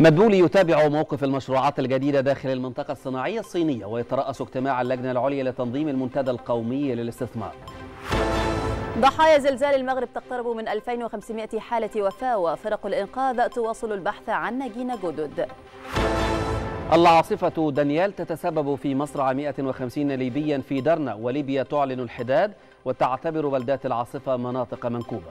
مدبولي يتابع موقف المشروعات الجديدة داخل المنطقة الصناعية الصينية ويترأس اجتماع اللجنة العليا لتنظيم المنتدى القومي للاستثمار ضحايا زلزال المغرب تقترب من 2500 حالة وفاة وفرق الإنقاذ تواصل البحث عن ناجين جدد العاصفة دانيال تتسبب في مصرع 150 ليبيا في درنا وليبيا تعلن الحداد وتعتبر بلدات العاصفة مناطق منكوبة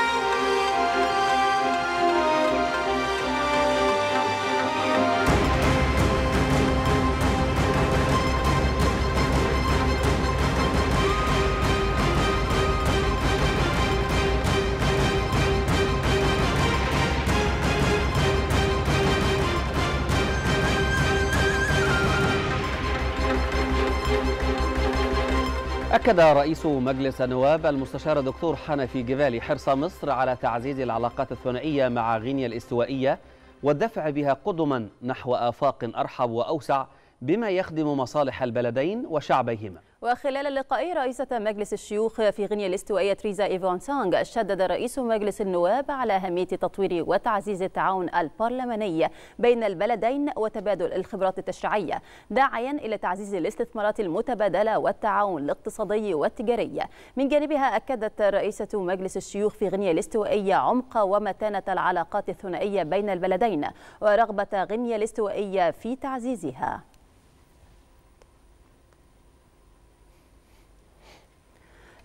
أكد رئيس مجلس النواب المستشار الدكتور حنفي جبالي حرص مصر على تعزيز العلاقات الثنائية مع غينيا الاستوائية والدفع بها قدما نحو آفاق أرحب وأوسع بما يخدم مصالح البلدين وشعبيهما وخلال اللقاء رئيسة مجلس الشيوخ في غينيا الاستوائية تريزا إيفون سانغ شدد رئيس مجلس النواب على أهمية تطوير وتعزيز التعاون البرلماني بين البلدين وتبادل الخبرات التشريعية داعيا إلى تعزيز الاستثمارات المتبادلة والتعاون الاقتصادي والتجاري من جانبها أكدت رئيسة مجلس الشيوخ في غينيا الاستوائية عمق ومتانة العلاقات الثنائية بين البلدين ورغبة غينيا الاستوائية في تعزيزها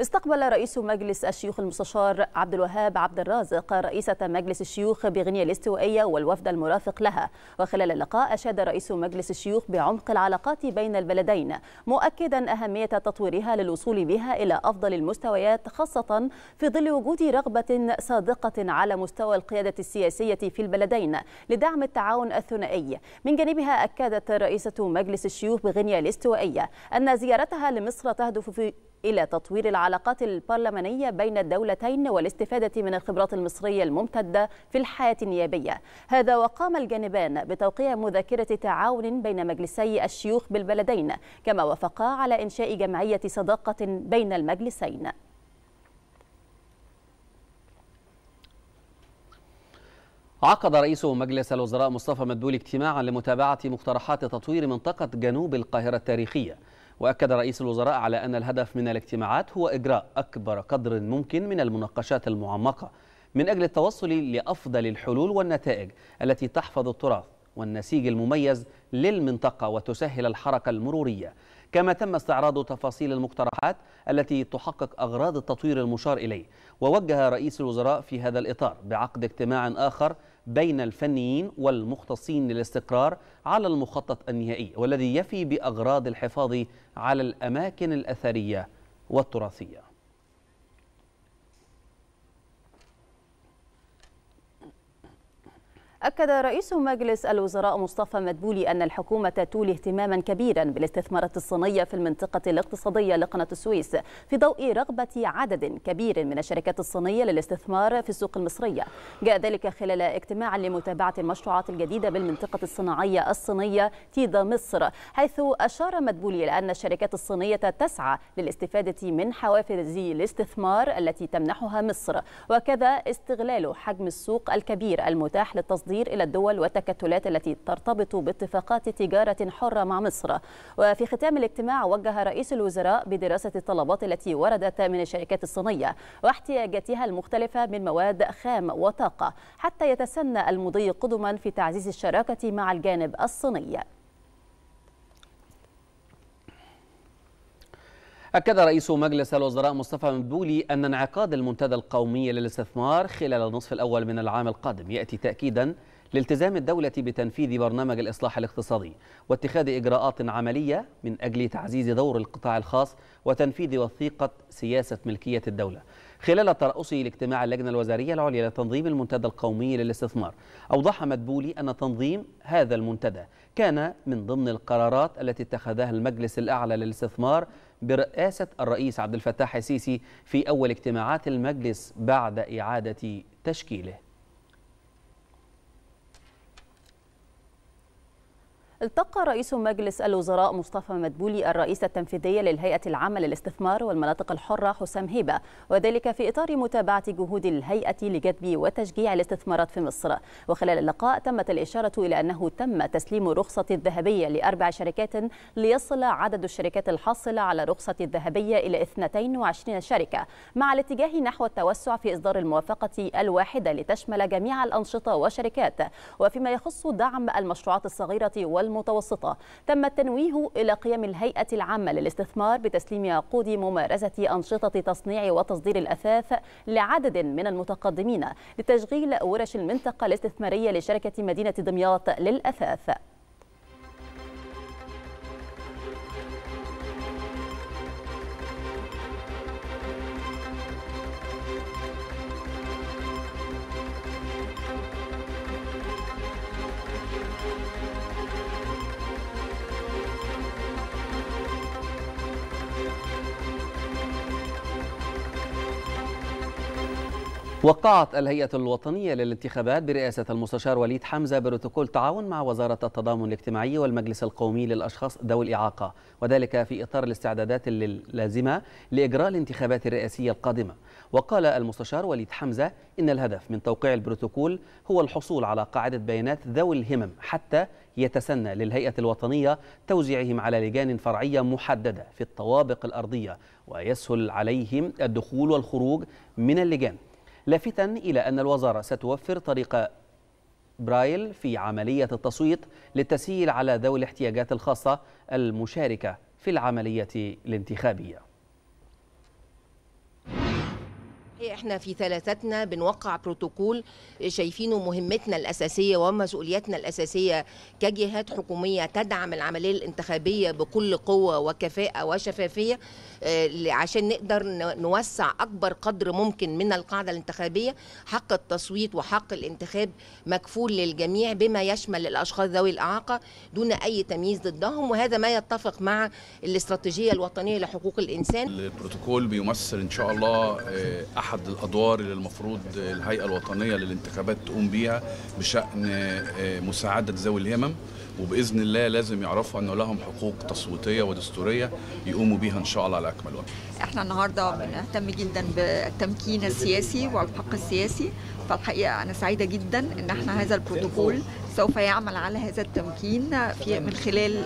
استقبل رئيس مجلس الشيوخ المستشار عبد الوهاب عبد الرازق رئيسة مجلس الشيوخ بغينيا الاستوائية والوفد المرافق لها وخلال اللقاء أشاد رئيس مجلس الشيوخ بعمق العلاقات بين البلدين مؤكدا أهمية تطويرها للوصول بها إلى أفضل المستويات خاصة في ظل وجود رغبة صادقة على مستوى القيادة السياسية في البلدين لدعم التعاون الثنائي من جانبها أكدت رئيسة مجلس الشيوخ بغينيا الاستوائية أن زيارتها لمصر تهدف في إلى تطوير العلاقات البرلمانية بين الدولتين والاستفادة من الخبرات المصرية الممتدة في الحياة النيابية هذا وقام الجانبان بتوقيع مذاكرة تعاون بين مجلسي الشيوخ بالبلدين كما وافقا على إنشاء جمعية صداقة بين المجلسين عقد رئيس مجلس الوزراء مصطفى مدبولي اجتماعا لمتابعة مقترحات تطوير منطقة جنوب القاهرة التاريخية وأكد رئيس الوزراء على أن الهدف من الاجتماعات هو إجراء أكبر قدر ممكن من المناقشات المعمقة من أجل التوصل لأفضل الحلول والنتائج التي تحفظ التراث والنسيج المميز للمنطقة وتسهل الحركة المرورية كما تم استعراض تفاصيل المقترحات التي تحقق أغراض التطوير المشار إليه ووجه رئيس الوزراء في هذا الإطار بعقد اجتماع آخر بين الفنيين والمختصين للاستقرار على المخطط النهائي والذي يفي بأغراض الحفاظ على الأماكن الأثرية والتراثية أكد رئيس مجلس الوزراء مصطفى مدبولي أن الحكومة تولي اهتماما كبيرا بالاستثمارات الصينية في المنطقة الاقتصادية لقناة السويس في ضوء رغبة عدد كبير من الشركات الصينية للاستثمار في السوق المصرية جاء ذلك خلال اجتماع لمتابعة المشروعات الجديدة بالمنطقة الصناعية الصينية تيدا مصر حيث أشار مدبولي إلى أن الشركات الصينية تسعى للاستفادة من حوافز الاستثمار التي تمنحها مصر وكذا استغلال حجم السوق الكبير المتاح للتصدير الصدير إلى الدول والتكتلات التي ترتبط باتفاقات تجارة حرة مع مصر وفي ختام الاجتماع وجه رئيس الوزراء بدراسة الطلبات التي وردت من الشركات الصينية واحتياجاتها المختلفة من مواد خام وطاقة حتى يتسنى المضي قدما في تعزيز الشراكة مع الجانب الصيني أكد رئيس مجلس الوزراء مصطفى مدبولي أن انعقاد المنتدى القومي للاستثمار خلال النصف الأول من العام القادم يأتي تأكيدا لالتزام الدولة بتنفيذ برنامج الإصلاح الاقتصادي واتخاذ إجراءات عملية من أجل تعزيز دور القطاع الخاص وتنفيذ وثيقة سياسة ملكية الدولة خلال ترأسه لاجتماع اللجنة الوزارية العليا لتنظيم المنتدى القومي للاستثمار أوضح مدبولي أن تنظيم هذا المنتدى كان من ضمن القرارات التي اتخذها المجلس الأعلى للاستثمار برئاسة الرئيس عبد الفتاح السيسي في أول اجتماعات المجلس بعد إعادة تشكيله التقى رئيس مجلس الوزراء مصطفى مدبولي الرئيس التنفيذي للهيئة العامة للاستثمار والمناطق الحرة حسام هيبة وذلك في إطار متابعة جهود الهيئة لجذب وتشجيع الاستثمارات في مصر وخلال اللقاء تمت الإشارة إلى أنه تم تسليم رخصة الذهبية لأربع شركات ليصل عدد الشركات الحاصلة على رخصة الذهبية إلى 22 شركة مع الاتجاه نحو التوسع في إصدار الموافقة الواحدة لتشمل جميع الأنشطة وشركات وفيما يخص دعم المشروعات الصغيرة وال المتوسطة تم التنويه إلى قيم الهيئة العامة للاستثمار بتسليم عقود ممارسة أنشطة تصنيع وتصدير الأثاث لعدد من المتقدمين لتشغيل ورش المنطقة الاستثمارية لشركة مدينة دمياط للأثاث وقعت الهيئة الوطنية للانتخابات برئاسة المستشار وليد حمزة بروتوكول تعاون مع وزارة التضامن الاجتماعي والمجلس القومي للأشخاص ذوي الإعاقة وذلك في إطار الاستعدادات اللازمة لإجراء الانتخابات الرئاسية القادمة وقال المستشار وليد حمزة إن الهدف من توقيع البروتوكول هو الحصول على قاعدة بيانات ذوي الهمم حتى يتسنى للهيئة الوطنية توزيعهم على لجان فرعية محددة في الطوابق الأرضية ويسهل عليهم الدخول والخروج من اللجان لافتا إلى أن الوزارة ستوفر طريقة برايل في عملية التصويت للتسهيل على ذوي الاحتياجات الخاصة المشاركة في العملية الانتخابية إيه، احنا في ثلاثتنا بنوقع بروتوكول شايفينه مهمتنا الاساسيه ومسؤوليتنا الاساسيه كجهات حكوميه تدعم العمليه الانتخابيه بكل قوه وكفاءه وشفافيه إيه، عشان نقدر نوسع اكبر قدر ممكن من القاعده الانتخابيه حق التصويت وحق الانتخاب مكفول للجميع بما يشمل الاشخاص ذوي الاعاقه دون اي تمييز ضدهم وهذا ما يتفق مع الاستراتيجيه الوطنيه لحقوق الانسان البروتوكول بيمثل ان شاء الله إيه، احد الادوار اللي المفروض الهيئه الوطنيه للانتخابات تقوم بيها بشان آه، مساعده ذوي الهمم وباذن الله لازم يعرفوا انه لهم حقوق تصويتيه ودستوريه يقوموا بيها ان شاء الله على اكمل وجه. احنا النهارده بنهتم جدا بالتمكين السياسي والحق السياسي فالحقيقه انا سعيده جدا ان احنا هذا البروتوكول سوف يعمل على هذا التمكين في من خلال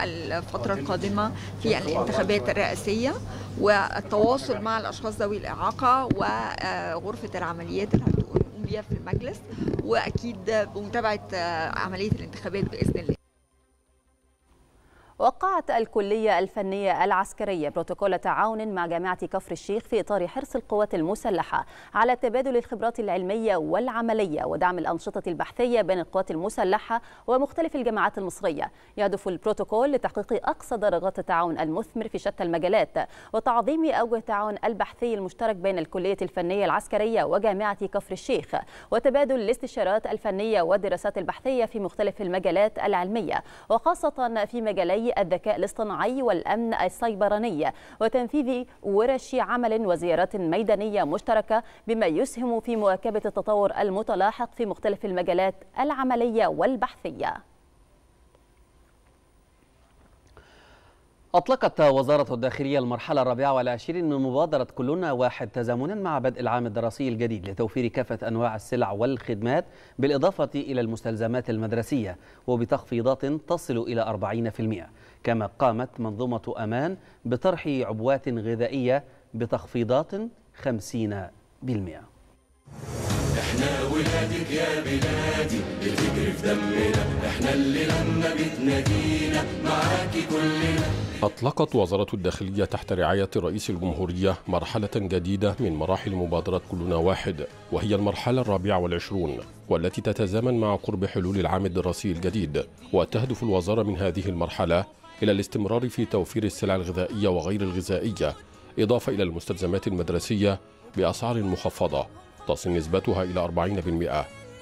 الفترة القادمة في الانتخابات الرئاسية والتواصل مع الأشخاص ذوي الإعاقة وغرفة العمليات اللي هتقوم بها في المجلس وأكيد بمتابعة عملية الانتخابات بإذن الله وقعت الكلية الفنية العسكرية بروتوكول تعاون مع جامعة كفر الشيخ في إطار حرص القوات المسلحة على تبادل الخبرات العلمية والعملية ودعم الأنشطة البحثية بين القوات المسلحة ومختلف الجامعات المصرية يهدف البروتوكول لتحقيق أقصى درجات التعاون المثمر في شتى المجالات وتعظيم أوجه التعاون البحثي المشترك بين الكلية الفنية العسكرية وجامعة كفر الشيخ وتبادل الاستشارات الفنية والدراسات البحثية في مختلف المجالات العلمية وخاصة في مجالي الذكاء الاصطناعي والأمن السيبراني وتنفيذ ورش عمل وزيارات ميدانية مشتركة بما يسهم في مواكبة التطور المتلاحق في مختلف المجالات العملية والبحثية أطلقت وزارة الداخلية المرحلة الرابعة والعشرين من مبادرة كلنا واحد تزامنا مع بدء العام الدراسي الجديد لتوفير كافة أنواع السلع والخدمات بالإضافة إلى المستلزمات المدرسية وبتخفيضات تصل إلى 40% كما قامت منظومة أمان بطرح عبوات غذائية بتخفيضات 50% احنا ولادك يا بلادي بتجري في دمنا احنا اللي لما بتنادينا معاكي كلنا أطلقت وزارة الداخلية تحت رعاية رئيس الجمهورية مرحلة جديدة من مراحل مبادرة كلنا واحد وهي المرحلة الرابعة والعشرون والتي تتزامن مع قرب حلول العام الدراسي الجديد وتهدف الوزارة من هذه المرحلة إلى الاستمرار في توفير السلع الغذائية وغير الغذائية إضافة إلى المستلزمات المدرسية بأسعار مخفضة تصل نسبتها إلى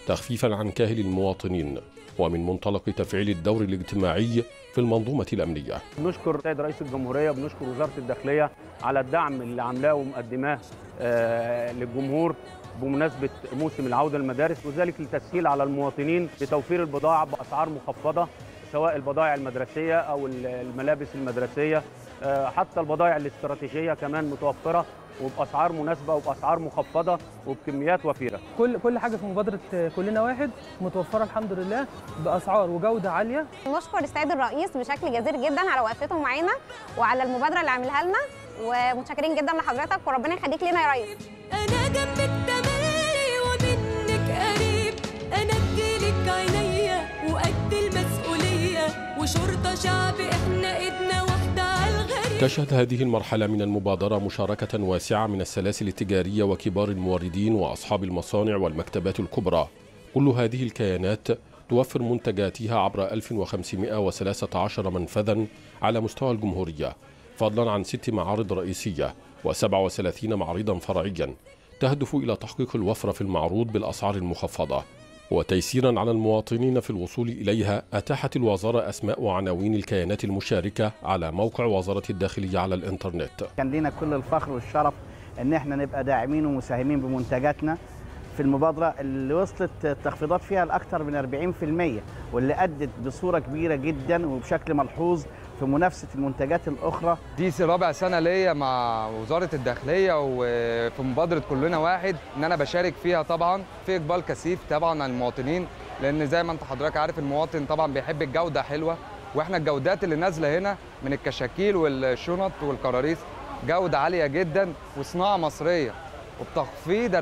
40% تخفيفا عن كاهل المواطنين ومن منطلق تفعيل الدور الاجتماعي في المنظومة الأمنية بنشكر السيد رئيس الجمهورية بنشكر وزارة الداخلية على الدعم اللي عاملاه ومقدماه آه، للجمهور بمناسبة موسم العودة للمدارس وذلك لتسهيل على المواطنين بتوفير البضاعة بأسعار مخفضة سواء البضائع المدرسية أو الملابس المدرسية آه، حتى البضائع الاستراتيجية كمان متوفرة وباسعار مناسبه وباسعار مخفضه وبكميات وفيره كل كل حاجه في مبادره كلنا واحد متوفره الحمد لله باسعار وجوده عاليه نشكر السيد الرئيس بشكل جزير جدا على وقفته معانا وعلى المبادره اللي عاملها لنا ومتشكرين جدا لحضرتك وربنا يخليك لنا يا ريس انا جنبك تماري ومنك قريب انا اديلك عينيا وقد المسؤوليه وشرطه شعب احنا ايدنا تشهد هذه المرحلة من المبادرة مشاركة واسعة من السلاسل التجارية وكبار الموردين وأصحاب المصانع والمكتبات الكبرى كل هذه الكيانات توفر منتجاتها عبر 1513 منفذا على مستوى الجمهورية فضلا عن ست معارض رئيسية و37 معرضا فرعيا تهدف إلى تحقيق الوفرة في المعروض بالأسعار المخفضة وتيسيرا على المواطنين في الوصول إليها أتاحت الوزارة أسماء وعناوين الكيانات المشاركة على موقع وزارة الداخلية على الإنترنت كان لنا كل الفخر والشرف أن احنا نبقى داعمين ومساهمين بمنتجاتنا في المبادرة اللي وصلت التخفيضات فيها لأكثر من 40% واللي أدت بصورة كبيرة جدا وبشكل ملحوظ في منافسه المنتجات الاخرى دي رابع سنه ليا مع وزاره الداخليه وفي مبادره كلنا واحد ان انا بشارك فيها طبعا في اقبال كثيف طبعا على المواطنين لان زي ما انت حضرتك عارف المواطن طبعا بيحب الجوده حلوه واحنا الجودات اللي نازله هنا من الكشاكيل والشنط والكراريس جوده عاليه جدا وصناعه مصريه وبتخفيض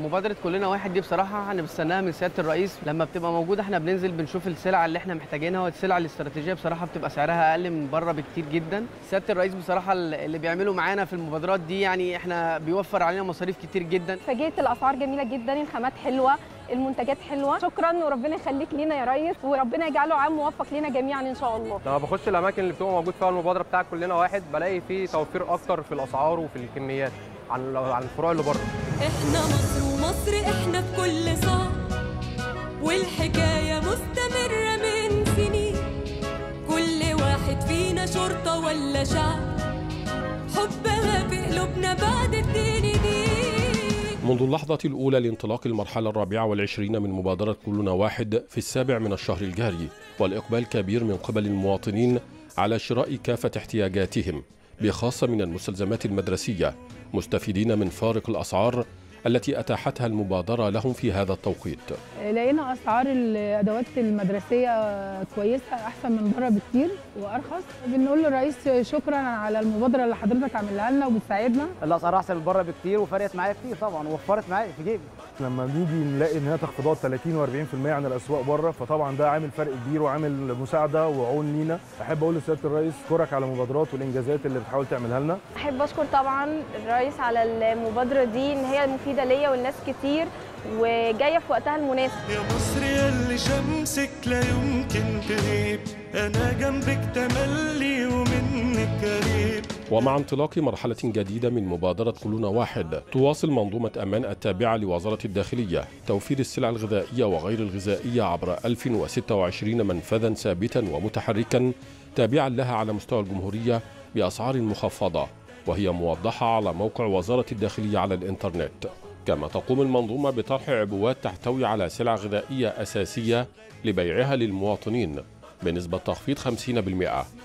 40% مبادره كلنا واحد دي بصراحه انا بستناها من سياده الرئيس لما بتبقى موجوده احنا بننزل بنشوف السلع اللي احنا محتاجينها والسلع الاستراتيجيه بصراحه بتبقى سعرها اقل من بره بكتير جدا سياده الرئيس بصراحه اللي بيعمله معانا في المبادرات دي يعني احنا بيوفر علينا مصاريف كتير جدا فجيت الاسعار جميله جدا الخامات حلوه المنتجات حلوه شكرا وربنا يخليك لينا يا ريس وربنا يجعله عام موفق لينا جميعا ان شاء الله لما بخش الاماكن اللي بتبقى موجود فيها المبادره بتاع كلنا واحد بلاقي فيه توفير اكتر في الاسعار وفي الكميات عن عن الفروع اللي بره احنا مصر ومصر احنا في كل صعب والحكايه مستمره من سنين كل واحد فينا شرطه ولا شعب حبها في قلوبنا بعد الدين دي منذ اللحظة الأولى لانطلاق المرحلة الرابعة والعشرين من مبادرة كلنا واحد في السابع من الشهر الجاري والإقبال كبير من قبل المواطنين على شراء كافة احتياجاتهم بخاصة من المستلزمات المدرسية مستفيدين من فارق الأسعار التي أتاحتها المبادرة لهم في هذا التوقيت لقينا أسعار الأدوات المدرسية كويسة أحسن من بره بكتير وأرخص بنقول للرئيس شكرا على المبادرة اللي حضرتك عاملها لنا وبتساعدنا الأسعار أحسن من بره بكتير وفرقت معايا كتير طبعا ووفرت معايا في جيبي لما نيجي نلاقي انها تخفيضات 30 و40% عن الاسواق بره فطبعا ده عامل فرق كبير وعامل مساعده وعون لينا احب اقول لسياده الرئيس اشكرك على المبادرات والانجازات اللي بتحاول تعملها لنا احب اشكر طبعا الرئيس على المبادره دي ان هي مفيده ليا والناس كتير وجايه في وقتها المناسب يا مصر اللي شمسك لا يمكن تغيب انا جنبك تملي ومنك قريب ومع انطلاق مرحلة جديدة من مبادرة كلنا واحد تواصل منظومة أمان التابعة لوزارة الداخلية توفير السلع الغذائية وغير الغذائية عبر 1026 منفذا ثابتا ومتحركا تابعا لها على مستوى الجمهورية بأسعار مخفضة وهي موضحة على موقع وزارة الداخلية على الإنترنت كما تقوم المنظومة بطرح عبوات تحتوي على سلع غذائية أساسية لبيعها للمواطنين بنسبة تخفيض 50%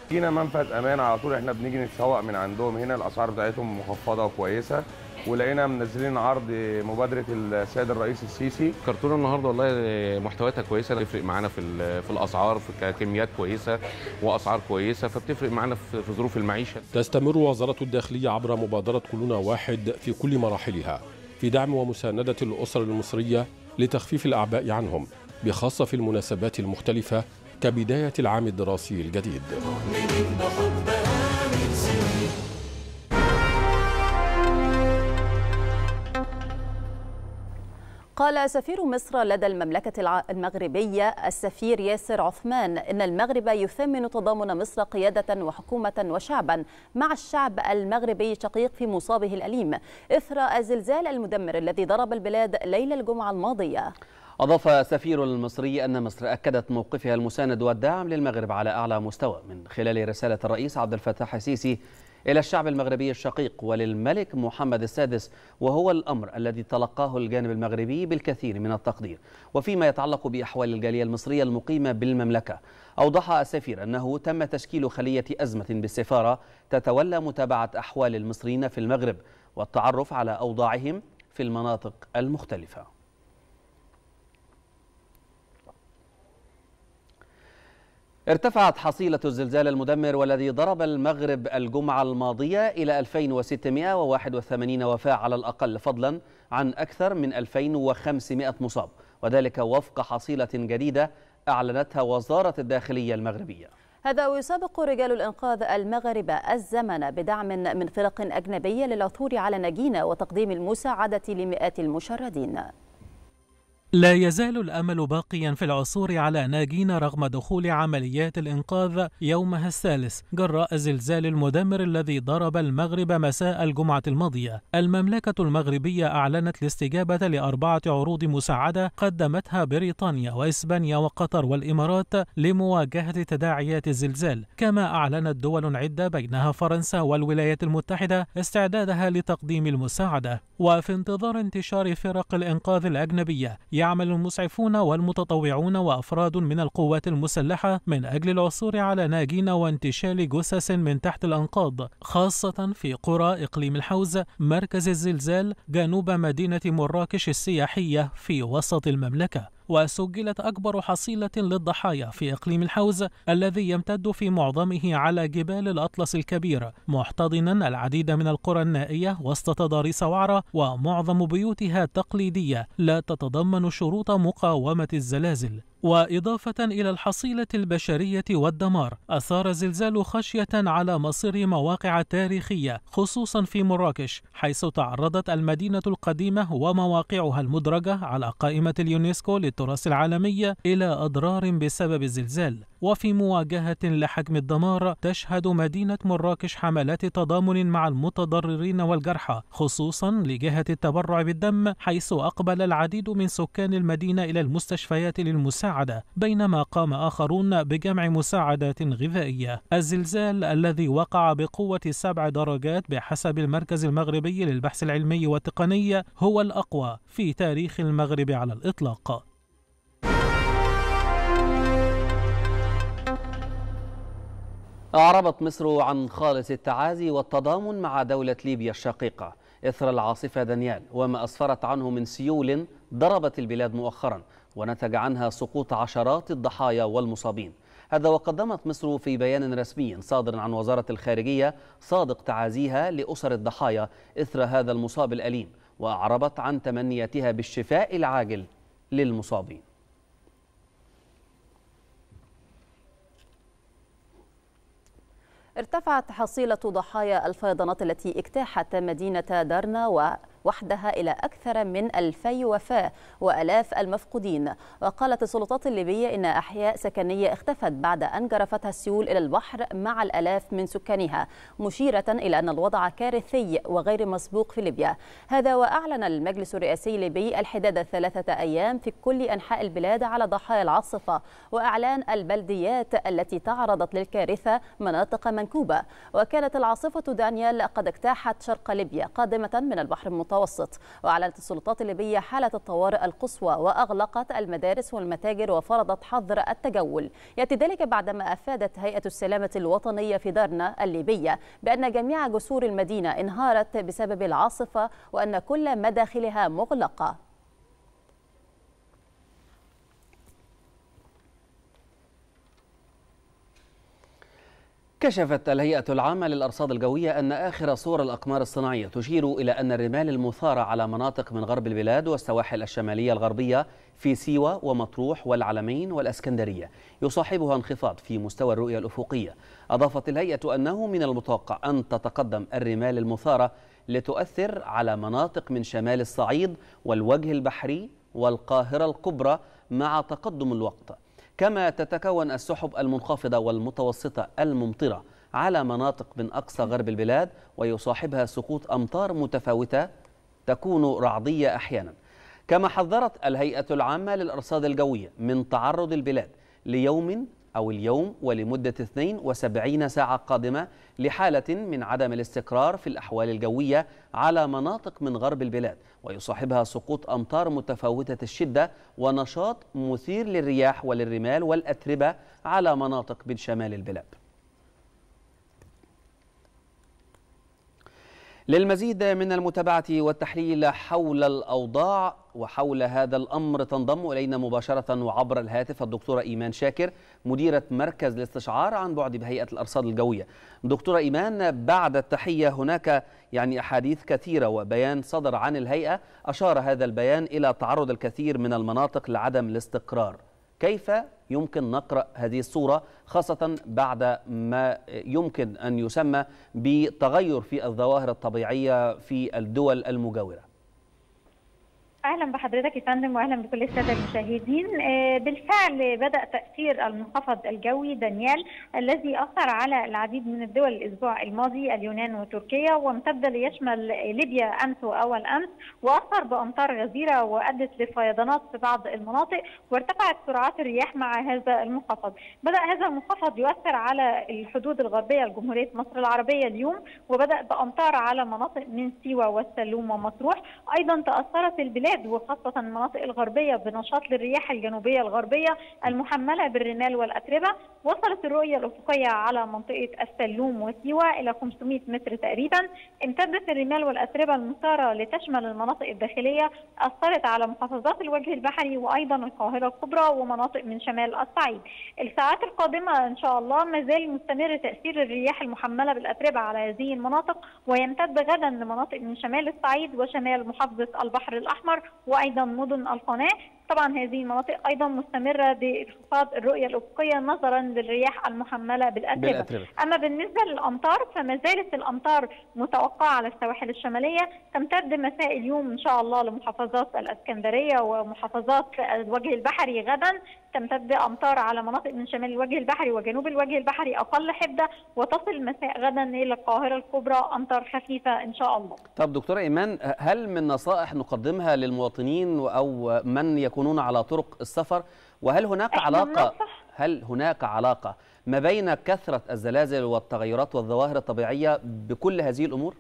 فينا منفذ امان على طول احنا بنيجي نتسوق من عندهم هنا الاسعار بتاعتهم مخفضة وكويسة ولقينا منزلين عرض مبادره السيد الرئيس السيسي كرتونه النهارده والله محتوياتها كويسه بتفرق معانا في في الاسعار في كميات كويسه واسعار كويسه فبتفرق معانا في ظروف المعيشه تستمر وزاره الداخليه عبر مبادره كلنا واحد في كل مراحلها في دعم ومسانده الاسر المصريه لتخفيف الاعباء عنهم بخاصه في المناسبات المختلفه كبداية العام الدراسي الجديد قال سفير مصر لدى المملكة المغربية السفير ياسر عثمان إن المغرب يثمن تضامن مصر قيادة وحكومة وشعبا مع الشعب المغربي الشقيق في مصابه الأليم إثر الزلزال المدمر الذي ضرب البلاد ليلة الجمعة الماضية أضاف سفير المصري أن مصر أكدت موقفها المساند والداعم للمغرب على أعلى مستوى من خلال رسالة الرئيس عبد الفتاح السيسي إلى الشعب المغربي الشقيق وللملك محمد السادس وهو الأمر الذي تلقاه الجانب المغربي بالكثير من التقدير وفيما يتعلق بأحوال الجالية المصرية المقيمة بالمملكة أوضح السفير أنه تم تشكيل خلية أزمة بالسفارة تتولى متابعة أحوال المصريين في المغرب والتعرف على أوضاعهم في المناطق المختلفة ارتفعت حصيلة الزلزال المدمر والذي ضرب المغرب الجمعة الماضية إلى 2681 وفاة على الأقل فضلا عن أكثر من 2500 مصاب وذلك وفق حصيلة جديدة أعلنتها وزارة الداخلية المغربية هذا ويسابق رجال الإنقاذ المغرب الزمن بدعم من فرق أجنبية للعثور على نجينة وتقديم المساعدة لمئات المشردين لا يزال الامل باقيا في العثور على ناجين رغم دخول عمليات الانقاذ يومها الثالث جراء الزلزال المدمر الذي ضرب المغرب مساء الجمعه الماضيه. المملكه المغربيه اعلنت الاستجابه لاربعه عروض مساعده قدمتها بريطانيا واسبانيا وقطر والامارات لمواجهه تداعيات الزلزال، كما اعلنت دول عده بينها فرنسا والولايات المتحده استعدادها لتقديم المساعده. وفي انتظار انتشار فرق الانقاذ الاجنبيه يعمل المسعفون والمتطوعون وأفراد من القوات المسلحة من أجل العثور على ناجين وانتشال جثث من تحت الأنقاض خاصة في قرى إقليم الحوز مركز الزلزال جنوب مدينة مراكش السياحية في وسط المملكة وسجلت أكبر حصيلة للضحايا في إقليم الحوز الذي يمتد في معظمه على جبال الأطلس الكبير محتضنا العديد من القرى النائية وسط تضاريس وعرة ومعظم بيوتها تقليدية لا تتضمن شروط مقاومة الزلازل وإضافة إلى الحصيلة البشرية والدمار أثار زلزال خشية على مصير مواقع تاريخية خصوصا في مراكش حيث تعرضت المدينة القديمة ومواقعها المدرجة على قائمة اليونسكو التراث العالمي إلى أضرار بسبب الزلزال وفي مواجهة لحجم الدمار تشهد مدينة مراكش حملات تضامن مع المتضررين والجرحى خصوصا لجهة التبرع بالدم حيث أقبل العديد من سكان المدينة إلى المستشفيات للمساعدة بينما قام آخرون بجمع مساعدات غذائية الزلزال الذي وقع بقوة سبع درجات بحسب المركز المغربي للبحث العلمي والتقني هو الأقوى في تاريخ المغرب على الإطلاق أعربت مصر عن خالص التعازي والتضامن مع دولة ليبيا الشقيقة إثر العاصفة دانيال وما أسفرت عنه من سيول ضربت البلاد مؤخرا ونتج عنها سقوط عشرات الضحايا والمصابين هذا وقدمت مصر في بيان رسمي صادر عن وزارة الخارجية صادق تعازيها لأسر الضحايا إثر هذا المصاب الأليم وأعربت عن تمنياتها بالشفاء العاجل للمصابين ارتفعت حصيلة ضحايا الفيضانات التي اجتاحت مدينة دارنا و وحدها إلى أكثر من 2000 وفاة وألاف المفقودين وقالت السلطات الليبية إن أحياء سكنية اختفت بعد أن جرفتها السيول إلى البحر مع الألاف من سكانها مشيرة إلى أن الوضع كارثي وغير مسبوق في ليبيا هذا وأعلن المجلس الرئاسي الليبي الحداد ثلاثة أيام في كل أنحاء البلاد على ضحايا العاصفة وأعلان البلديات التي تعرضت للكارثة مناطق منكوبة وكانت العاصفة دانيال قد اجتاحت شرق ليبيا قادمة من البحر المتوسط المتوسط وأعلنت السلطات الليبية حالة الطوارئ القصوى وأغلقت المدارس والمتاجر وفرضت حظر التجول يأتي ذلك بعدما أفادت هيئة السلامة الوطنية في دارنا الليبية بأن جميع جسور المدينة انهارت بسبب العاصفة وأن كل مداخلها مغلقة كشفت الهيئة العامة للأرصاد الجوية أن آخر صور الأقمار الصناعية تشير إلى أن الرمال المثارة على مناطق من غرب البلاد والسواحل الشمالية الغربية في سيوة ومطروح والعلمين والأسكندرية يصاحبها انخفاض في مستوى الرؤية الأفقية أضافت الهيئة أنه من المتوقع أن تتقدم الرمال المثارة لتؤثر على مناطق من شمال الصعيد والوجه البحري والقاهرة الكبرى مع تقدم الوقت كما تتكون السحب المنخفضة والمتوسطة الممطرة على مناطق من أقصى غرب البلاد ويصاحبها سقوط أمطار متفاوتة تكون رعدية أحيانا كما حذرت الهيئة العامة للأرصاد الجوية من تعرض البلاد ليوم أو اليوم ولمدة 72 ساعة قادمة لحالة من عدم الاستقرار في الأحوال الجوية على مناطق من غرب البلاد ويصاحبها سقوط أمطار متفاوتة الشدة ونشاط مثير للرياح وللرمال والأتربة على مناطق من شمال البلاد للمزيد من المتابعة والتحليل حول الأوضاع وحول هذا الأمر تنضم إلينا مباشرة وعبر الهاتف الدكتورة إيمان شاكر مديرة مركز الاستشعار عن بعد بهيئة الأرصاد الجوية دكتورة إيمان بعد التحية هناك يعني أحاديث كثيرة وبيان صدر عن الهيئة أشار هذا البيان إلى تعرض الكثير من المناطق لعدم الاستقرار كيف يمكن نقرأ هذه الصورة خاصة بعد ما يمكن أن يسمى بتغير في الظواهر الطبيعية في الدول المجاورة اهلا بحضرتك يا فندم واهلا بكل الساده المشاهدين آه، بالفعل بدا تاثير المنخفض الجوي دانيال الذي اثر على العديد من الدول الاسبوع الماضي اليونان وتركيا وامتد ليشمل ليبيا امس واول امس واثر بامطار غزيره وادت لفيضانات في بعض المناطق وارتفعت سرعات الرياح مع هذا المنخفض بدا هذا المنخفض يؤثر على الحدود الغربيه لجمهوريه مصر العربيه اليوم وبدا بامطار على مناطق من سيوه والسلوم ومطروح ايضا تاثرت البلاد البلاد وخاصة المناطق الغربية بنشاط للرياح الجنوبية الغربية المحملة بالرمال والأتربة وصلت الرؤية الأفقية على منطقة السلوم وسيوة إلى 500 متر تقريبا امتدت الرمال والأتربة المثارة لتشمل المناطق الداخلية أثرت على محافظات الوجه البحري وأيضا القاهرة الكبرى ومناطق من شمال الصعيد الساعات القادمة إن شاء الله ما زال مستمر تأثير الرياح المحملة بالأتربة على هذه المناطق ويمتد غدا لمناطق من شمال الصعيد وشمال محافظة البحر الأحمر وايضا مدن القناه طبعا هذه المناطق ايضا مستمره بانخفاض الرؤيه الافقيه نظرا للرياح المحمله بالاتربه. اما بالنسبه للامطار فما زالت الامطار متوقعه على السواحل الشماليه تمتد مساء اليوم ان شاء الله لمحافظات الاسكندريه ومحافظات الوجه البحري غدا تمتد أمطار على مناطق من شمال الوجه البحري وجنوب الوجه البحري أقل حدة وتصل مساء غدا إلى القاهرة الكبرى أمطار خفيفة إن شاء الله طب دكتورة إيمان هل من نصائح نقدمها للمواطنين أو من يكونون على طرق السفر وهل هناك علاقة هل هناك علاقة ما بين كثرة الزلازل والتغيرات والظواهر الطبيعية بكل هذه الأمور؟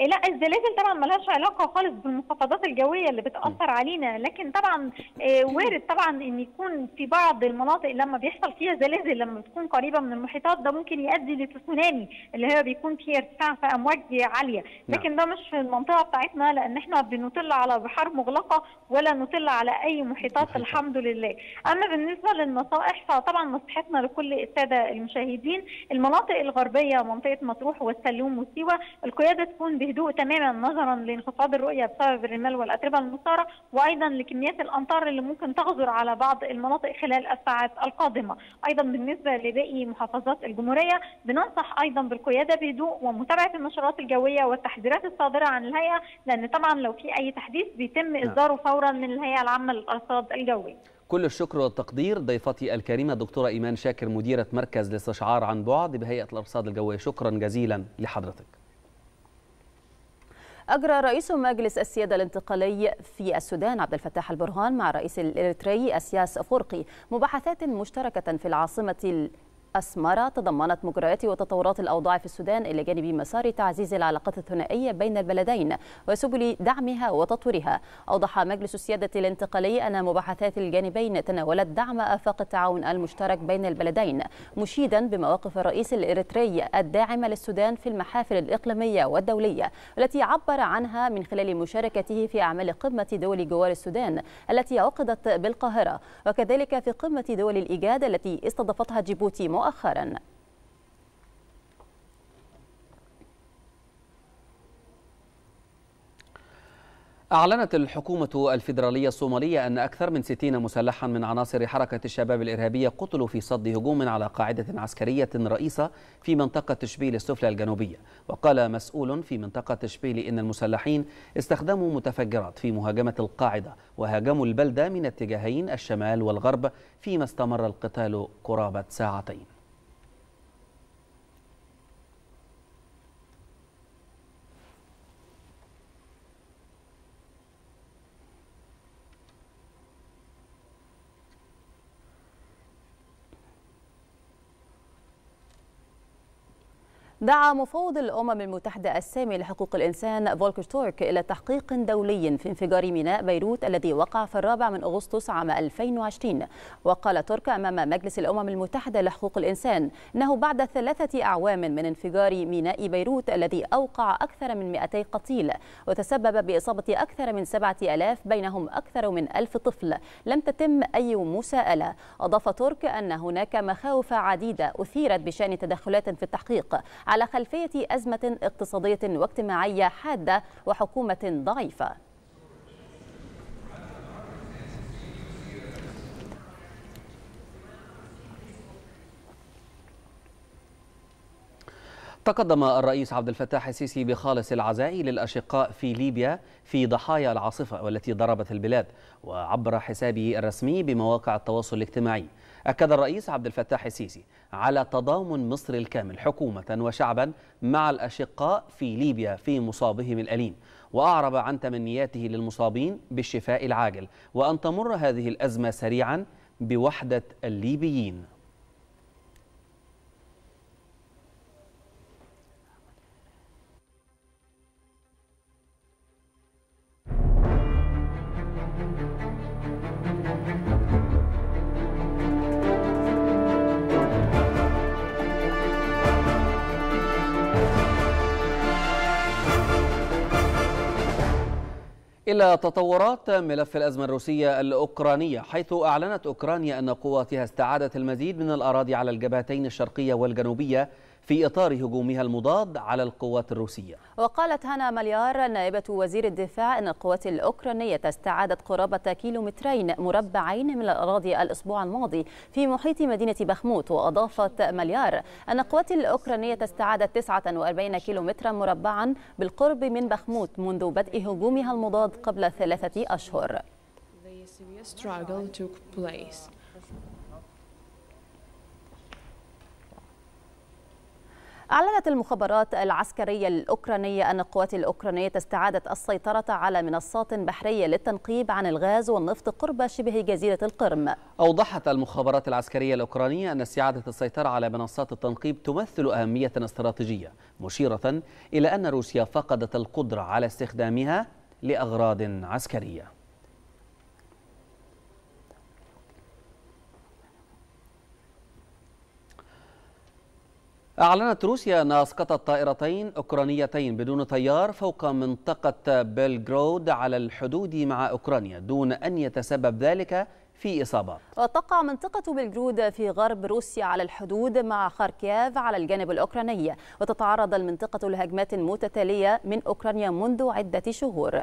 إيه، لا الزلازل طبعا ملهاش علاقه خالص بالمنخفضات الجويه اللي بتاثر علينا لكن طبعا إيه، وارد طبعا ان يكون في بعض المناطق لما بيحصل فيها زلازل لما بتكون قريبه من المحيطات ده ممكن يؤدي لتسونامي اللي هو بيكون فيه ارتفاع في امواج عاليه نعم. لكن ده مش في المنطقه بتاعتنا لان احنا بنطل على بحار مغلقه ولا نطل على اي محيطات الحمد لله اما بالنسبه للنصائح فطبعا نصيحتنا لكل الساده المشاهدين المناطق الغربيه منطقه مطروح والسلوم وسيوه القياده تكون به بهدوء تماما نظرا لانخفاض الرؤيه بسبب الرمال والاتربه المثاره وايضا لكميات الامطار اللي ممكن تغزر على بعض المناطق خلال الساعات القادمه ايضا بالنسبه لباقي محافظات الجمهوريه بننصح ايضا بالقياده بهدوء ومتابعه النشرات الجويه والتحذيرات الصادره عن الهيئه لان طبعا لو في اي تحديث بيتم نعم. اصداره فورا من الهيئه العامه للارصاد الجويه كل الشكر والتقدير ضيفتي الكريمة الدكتورة إيمان شاكر مديرة مركز الاستشعار عن بعد بهيئة الأرصاد الجوية شكرا جزيلا لحضرتك أجرى رئيس مجلس السيادة الانتقالي في السودان عبد الفتاح البرهان مع رئيس الإريتري أسياس أفورقي مباحثات مشتركة في العاصمة أسمرة تضمنت مجريات وتطورات الأوضاع في السودان إلى جانب مسار تعزيز العلاقات الثنائية بين البلدين وسبل دعمها وتطويرها أوضح مجلس السيادة الانتقالي أن مباحثات الجانبين تناولت دعم آفاق التعاون المشترك بين البلدين مشيدا بمواقف الرئيس الإريتري الداعمة للسودان في المحافل الإقليمية والدولية التي عبر عنها من خلال مشاركته في أعمال قمة دول جوار السودان التي عقدت بالقاهرة وكذلك في قمة دول الإيجاد التي استضافتها جيبوتي مؤخرا أعلنت الحكومة الفيدرالية الصومالية أن أكثر من 60 مسلحا من عناصر حركة الشباب الإرهابية قتلوا في صد هجوم على قاعدة عسكرية رئيسة في منطقة تشبيل السفلى الجنوبية وقال مسؤول في منطقة تشبيل إن المسلحين استخدموا متفجرات في مهاجمة القاعدة وهاجموا البلدة من اتجاهين الشمال والغرب فيما استمر القتال قرابة ساعتين دعا مفوض الأمم المتحدة السامي لحقوق الإنسان فولكر تورك إلى تحقيق دولي في انفجار ميناء بيروت الذي وقع في الرابع من أغسطس عام 2020 وقال تورك أمام مجلس الأمم المتحدة لحقوق الإنسان أنه بعد ثلاثة أعوام من انفجار ميناء بيروت الذي أوقع أكثر من 200 قتيل وتسبب بإصابة أكثر من 7000 بينهم أكثر من 1000 طفل لم تتم أي مساءلة أضاف تورك أن هناك مخاوف عديدة أثيرت بشأن تدخلات في التحقيق على على خلفية أزمة اقتصادية واجتماعية حادة وحكومة ضعيفة تقدم الرئيس عبد الفتاح السيسي بخالص العزاء للأشقاء في ليبيا في ضحايا العاصفة والتي ضربت البلاد وعبر حسابه الرسمي بمواقع التواصل الاجتماعي أكد الرئيس عبد الفتاح السيسي على تضامن مصر الكامل حكومة وشعبا مع الأشقاء في ليبيا في مصابهم الأليم وأعرب عن تمنياته للمصابين بالشفاء العاجل وأن تمر هذه الأزمة سريعا بوحدة الليبيين إلى تطورات ملف الأزمة الروسية الأوكرانية حيث أعلنت أوكرانيا أن قواتها استعادت المزيد من الأراضي على الجبهتين الشرقية والجنوبية في إطار هجومها المضاد على القوات الروسية وقالت هانا مليار نائبة وزير الدفاع أن القوات الأوكرانية استعادت قرابة كيلومترين مربعين من الأراضي الأسبوع الماضي في محيط مدينة بخموت وأضافت مليار أن القوات الأوكرانية استعادت 49 كيلومترا مربعا بالقرب من بخموت منذ بدء هجومها المضاد قبل ثلاثة أشهر أعلنت المخابرات العسكرية الأوكرانية أن القوات الأوكرانية استعادت السيطرة على منصات بحرية للتنقيب عن الغاز والنفط قرب شبه جزيرة القرم أوضحت المخابرات العسكرية الأوكرانية أن استعادة السيطرة على منصات التنقيب تمثل أهمية استراتيجية مشيرة إلى أن روسيا فقدت القدرة على استخدامها لأغراض عسكرية أعلنت روسيا أن أسقطت طائرتين أوكرانيتين بدون طيار فوق منطقة بلغرود على الحدود مع أوكرانيا دون أن يتسبب ذلك في إصابات وتقع منطقة بلغرود في غرب روسيا على الحدود مع خاركياف على الجانب الأوكراني وتتعرض المنطقة لهجمات متتالية من أوكرانيا منذ عدة شهور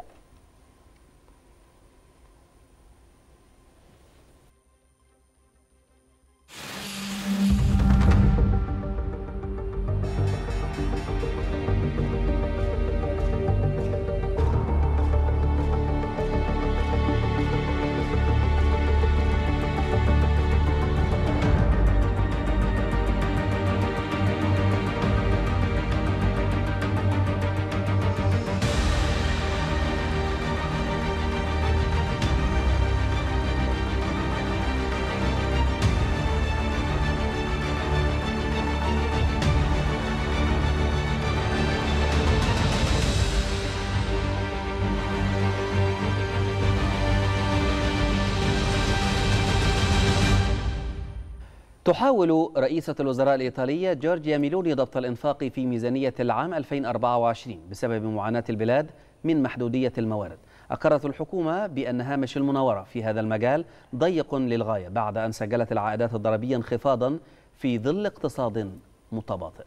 تحاول رئيسة الوزراء الإيطالية جورجيا ميلوني ضبط الإنفاق في ميزانية العام 2024 بسبب معاناة البلاد من محدودية الموارد أقرت الحكومة بأن هامش المناورة في هذا المجال ضيق للغاية بعد أن سجلت العائدات الضريبية انخفاضا في ظل اقتصاد متباطئ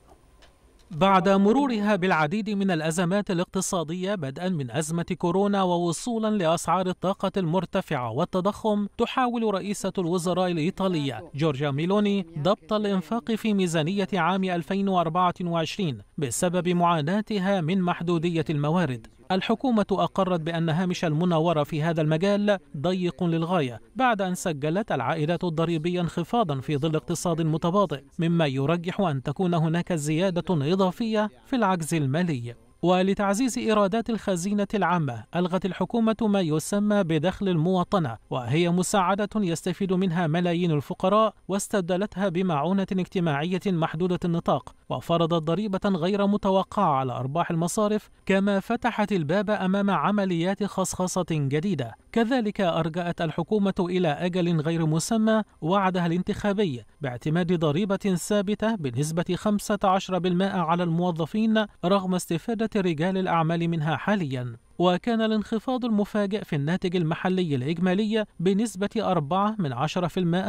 بعد مرورها بالعديد من الأزمات الاقتصادية بدءا من أزمة كورونا ووصولا لأسعار الطاقة المرتفعة والتضخم تحاول رئيسة الوزراء الإيطالية جورجيا ميلوني ضبط الإنفاق في ميزانية عام 2024 بسبب معاناتها من محدودية الموارد الحكومة أقرت بأن هامش المناورة في هذا المجال ضيق للغاية بعد أن سجلت العائدات الضريبية انخفاضا في ظل اقتصاد متباطئ مما يرجح أن تكون هناك زيادة إضافية في العجز المالي ولتعزيز إيرادات الخزينة العامة ألغت الحكومة ما يسمى بدخل المواطنة وهي مساعدة يستفيد منها ملايين الفقراء واستبدلتها بمعونة اجتماعية محدودة النطاق وفرضت ضريبة غير متوقعة على أرباح المصارف كما فتحت الباب أمام عمليات خصخصة جديدة كذلك أرجأت الحكومة إلى أجل غير مسمى وعدها الانتخابي باعتماد ضريبة ثابتة بنسبة 15% على الموظفين رغم استفادة رجال الأعمال منها حالياً وكان الانخفاض المفاجئ في الناتج المحلي الإجمالي بنسبة 4 من 10%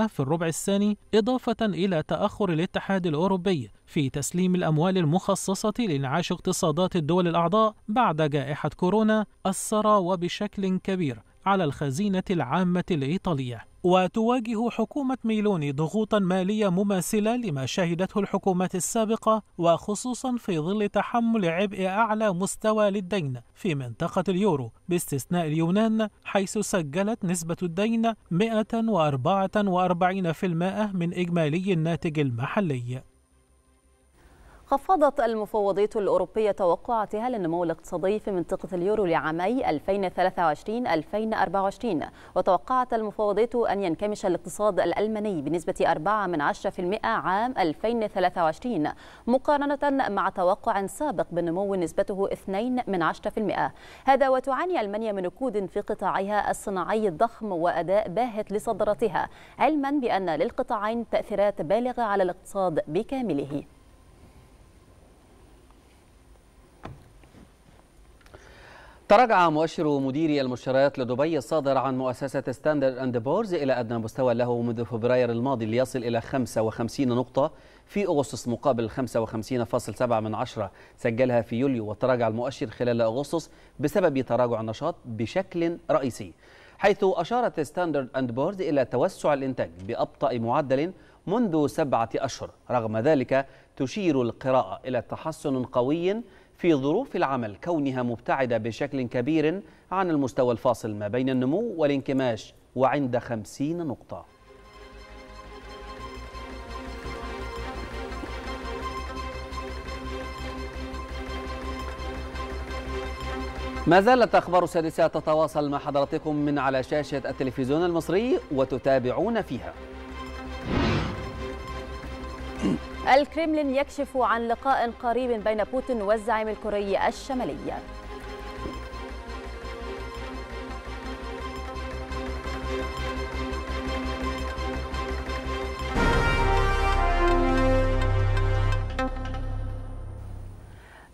في الربع الثاني إضافة إلى تأخر الاتحاد الأوروبي في تسليم الأموال المخصصة لإنعاش اقتصادات الدول الأعضاء بعد جائحة كورونا أثر وبشكل كبير على الخزينة العامة الإيطالية وتواجه حكومة ميلوني ضغوطا مالية مماثلة لما شهدته الحكومات السابقة وخصوصا في ظل تحمل عبء أعلى مستوى للدين في منطقة اليورو باستثناء اليونان حيث سجلت نسبة الدين 144% من إجمالي الناتج المحلي خفضت المفوضية الأوروبية توقعاتها للنمو الاقتصادي في منطقة اليورو لعامي 2023-2024 وتوقعت المفوضية أن ينكمش الاقتصاد الألماني بنسبة 4 من 10% عام 2023 مقارنة مع توقع سابق بنمو نسبته 2 من 10% هذا وتعاني ألمانيا من ركود في قطاعها الصناعي الضخم وأداء باهت لصدرتها علما بأن للقطاعين تأثيرات بالغة على الاقتصاد بكامله تراجع مؤشر مديري المشتريات لدبي الصادر عن مؤسسة ستاندرد أند بورز إلى أدنى مستوى له منذ فبراير الماضي ليصل إلى 55 نقطة في أغسطس مقابل 55.7 من عشرة سجلها في يوليو وتراجع المؤشر خلال أغسطس بسبب تراجع النشاط بشكل رئيسي حيث أشارت ستاندرد أند بورز إلى توسع الإنتاج بأبطأ معدل منذ سبعة أشهر رغم ذلك تشير القراءة إلى تحسن قوي في ظروف العمل كونها مبتعدة بشكل كبير عن المستوى الفاصل ما بين النمو والانكماش وعند 50 نقطة ما زالت أخبار السادسة تتواصل مع حضراتكم من على شاشة التلفزيون المصري وتتابعون فيها الكريملين يكشف عن لقاء قريب بين بوتين والزعيم الكوري الشمالي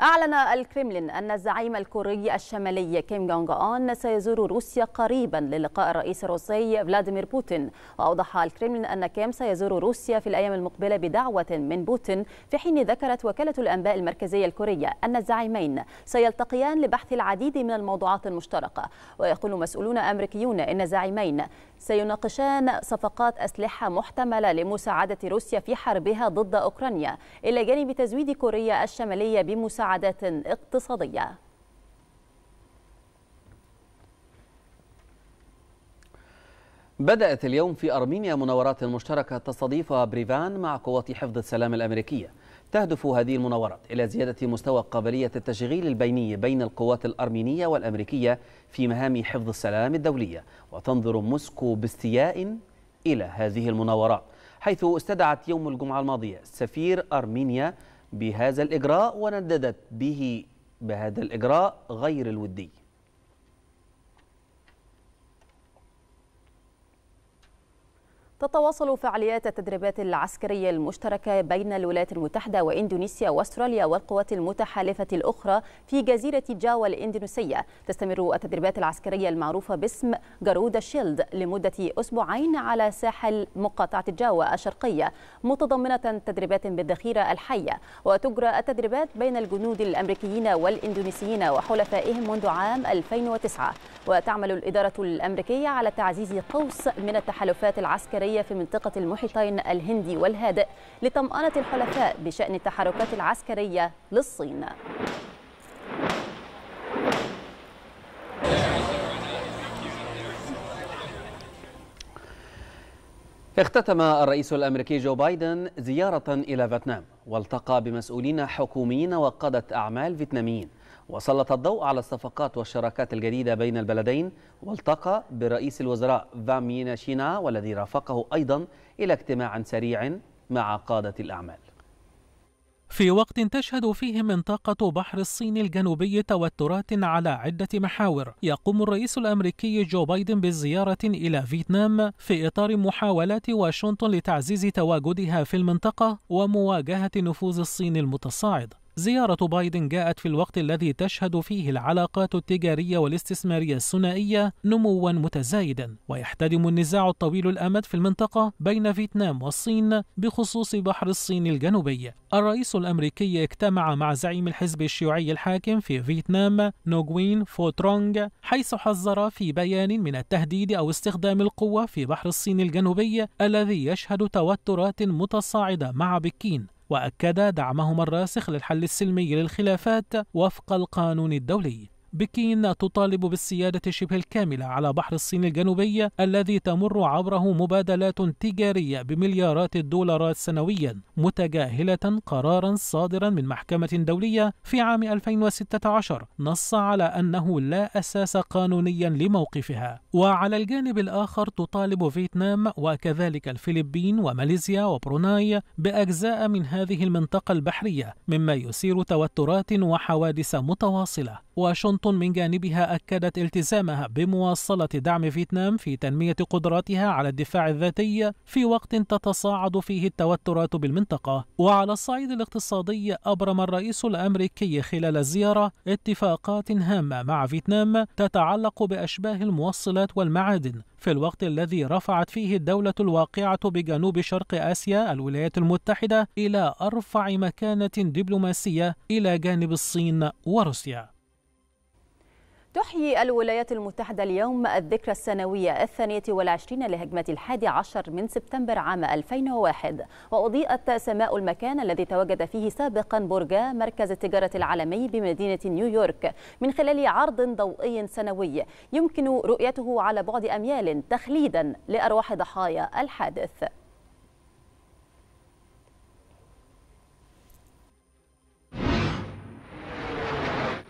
أعلن الكريملين أن الزعيم الكوري الشمالي كيم جونج آن سيزور روسيا قريبا للقاء الرئيس الروسي فلاديمير بوتين وأوضح الكريملين أن كيم سيزور روسيا في الأيام المقبلة بدعوة من بوتين في حين ذكرت وكالة الأنباء المركزية الكورية أن الزعيمين سيلتقيان لبحث العديد من الموضوعات المشتركة ويقول مسؤولون أمريكيون أن الزعيمين سيناقشان صفقات أسلحة محتملة لمساعدة روسيا في حربها ضد أوكرانيا إلى جانب تزويد كوريا الشمالية بمساعدات اقتصادية بدأت اليوم في أرمينيا مناورات مشتركة تستضيفها بريفان مع قوات حفظ السلام الأمريكية تهدف هذه المناورات إلى زيادة مستوى قابلية التشغيل البيني بين القوات الأرمينية والأمريكية في مهام حفظ السلام الدولية وتنظر موسكو باستياء إلى هذه المناورات حيث استدعت يوم الجمعة الماضية سفير أرمينيا بهذا الإجراء ونددت به بهذا الإجراء غير الودي تتواصل فعاليات التدريبات العسكرية المشتركة بين الولايات المتحدة وإندونيسيا وأستراليا والقوات المتحالفة الأخرى في جزيرة جاوا الإندونيسية تستمر التدريبات العسكرية المعروفة باسم جارودا شيلد لمدة أسبوعين على ساحل مقاطعة جاوا الشرقية متضمنة تدريبات بالذخيرة الحية وتجرى التدريبات بين الجنود الأمريكيين والإندونيسيين وحلفائهم منذ عام 2009 وتعمل الإدارة الأمريكية على تعزيز قوس من التحالفات العسكرية العربية في منطقة المحيطين الهندي والهادئ لطمأنة الحلفاء بشأن التحركات العسكرية للصين اختتم الرئيس الأمريكي جو بايدن زيارة إلى فيتنام والتقى بمسؤولين حكوميين وقادة أعمال فيتناميين وسلط الضوء على الصفقات والشراكات الجديدة بين البلدين والتقى برئيس الوزراء فامينا شينا والذي رافقه أيضا إلى اجتماع سريع مع قادة الأعمال في وقت تشهد فيه منطقة بحر الصين الجنوبي توترات على عدة محاور، يقوم الرئيس الأمريكي جو بايدن بالزيارة إلى فيتنام في إطار محاولات واشنطن لتعزيز تواجدها في المنطقة ومواجهة نفوذ الصين المتصاعد، زيارة بايدن جاءت في الوقت الذي تشهد فيه العلاقات التجارية والاستثمارية الثنائية نموا متزايدا ويحتدم النزاع الطويل الأمد في المنطقة بين فيتنام والصين بخصوص بحر الصين الجنوبي الرئيس الأمريكي اجتمع مع زعيم الحزب الشيوعي الحاكم في فيتنام نوغوين فوترونغ حيث حذر في بيان من التهديد أو استخدام القوة في بحر الصين الجنوبي الذي يشهد توترات متصاعدة مع بكين وأكد دعمهما الراسخ للحل السلمي للخلافات وفق القانون الدولي بكين تطالب بالسيادة شبه الكاملة على بحر الصين الجنوبي الذي تمر عبره مبادلات تجارية بمليارات الدولارات سنويا متجاهلة قرارا صادرا من محكمة دولية في عام 2016 نص على أنه لا أساس قانونيا لموقفها وعلى الجانب الآخر تطالب فيتنام وكذلك الفلبين وماليزيا وبروناي بأجزاء من هذه المنطقة البحرية مما يثير توترات وحوادث متواصلة وشن واشنطن من جانبها أكدت التزامها بمواصلة دعم فيتنام في تنمية قدراتها على الدفاع الذاتي في وقت تتصاعد فيه التوترات بالمنطقة وعلى الصعيد الاقتصادي أبرم الرئيس الأمريكي خلال الزيارة اتفاقات هامة مع فيتنام تتعلق بأشباه الموصلات والمعادن في الوقت الذي رفعت فيه الدولة الواقعة بجنوب شرق آسيا الولايات المتحدة إلى أرفع مكانة دبلوماسية إلى جانب الصين وروسيا تحيي الولايات المتحدة اليوم الذكرى السنوية الثانية والعشرين لهجمة الحادي عشر من سبتمبر عام 2001 وأضيئت سماء المكان الذي تواجد فيه سابقا برجا مركز التجارة العالمي بمدينة نيويورك من خلال عرض ضوئي سنوي يمكن رؤيته على بعد أميال تخليدا لأرواح ضحايا الحادث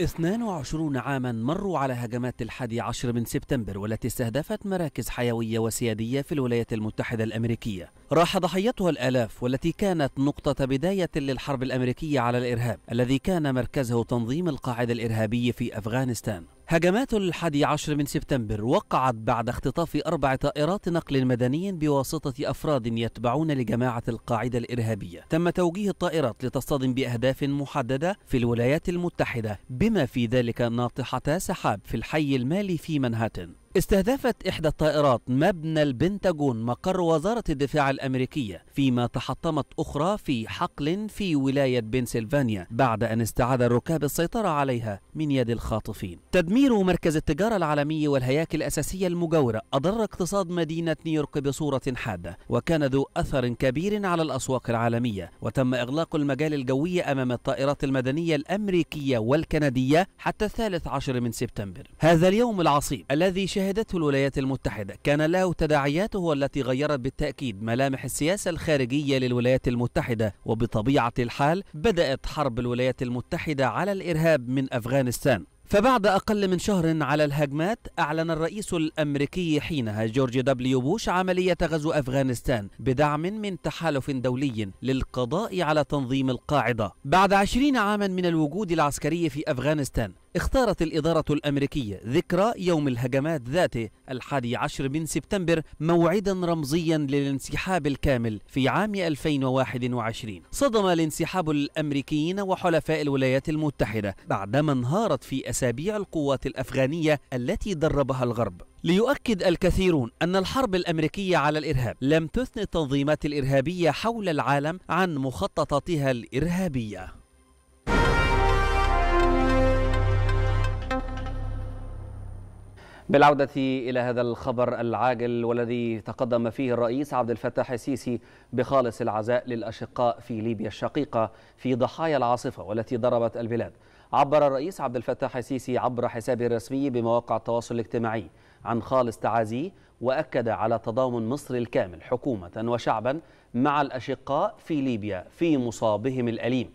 22 عاما مروا على هجمات الحادي عشر من سبتمبر والتي استهدفت مراكز حيوية وسيادية في الولايات المتحدة الأمريكية راح ضحيتها الآلاف والتي كانت نقطة بداية للحرب الأمريكية على الإرهاب الذي كان مركزه تنظيم القاعدة الإرهابي في أفغانستان هجمات الحادي عشر من سبتمبر وقعت بعد اختطاف أربع طائرات نقل مدني بواسطة أفراد يتبعون لجماعة القاعدة الإرهابية تم توجيه الطائرات لتصطدم بأهداف محددة في الولايات المتحدة بما في ذلك ناطحتا سحاب في الحي المالي في منهاتن استهدفت إحدى الطائرات مبنى البنتاجون مقر وزارة الدفاع الأمريكية فيما تحطمت أخرى في حقل في ولاية بنسلفانيا بعد أن استعاد الركاب السيطرة عليها من يد الخاطفين تدمير مركز التجارة العالمي والهياكل الأساسية المجاورة أضر اقتصاد مدينة نيويورك بصورة حادة وكان ذو أثر كبير على الأسواق العالمية وتم إغلاق المجال الجوي أمام الطائرات المدنية الأمريكية والكندية حتى الثالث عشر من سبتمبر هذا اليوم العصيب الذي شهد شهدته الولايات المتحدة كان له تداعياته التي غيرت بالتأكيد ملامح السياسة الخارجية للولايات المتحدة وبطبيعة الحال بدأت حرب الولايات المتحدة على الإرهاب من أفغانستان فبعد أقل من شهر على الهجمات أعلن الرئيس الأمريكي حينها جورج دبليو بوش عملية غزو أفغانستان بدعم من تحالف دولي للقضاء على تنظيم القاعدة بعد عشرين عاما من الوجود العسكري في أفغانستان اختارت الإدارة الأمريكية ذكرى يوم الهجمات ذاته الحادي عشر من سبتمبر موعدا رمزيا للانسحاب الكامل في عام 2021 صدم الانسحاب الأمريكيين وحلفاء الولايات المتحدة بعدما انهارت في أسابيع القوات الأفغانية التي دربها الغرب ليؤكد الكثيرون أن الحرب الأمريكية على الإرهاب لم تثن التنظيمات الإرهابية حول العالم عن مخططاتها الإرهابية بالعودة إلى هذا الخبر العاجل والذي تقدم فيه الرئيس عبد الفتاح السيسي بخالص العزاء للأشقاء في ليبيا الشقيقة في ضحايا العاصفة والتي ضربت البلاد عبر الرئيس عبد الفتاح السيسي عبر حسابه الرسمي بمواقع التواصل الاجتماعي عن خالص تعازيه وأكد على تضامن مصر الكامل حكومة وشعبا مع الأشقاء في ليبيا في مصابهم الأليم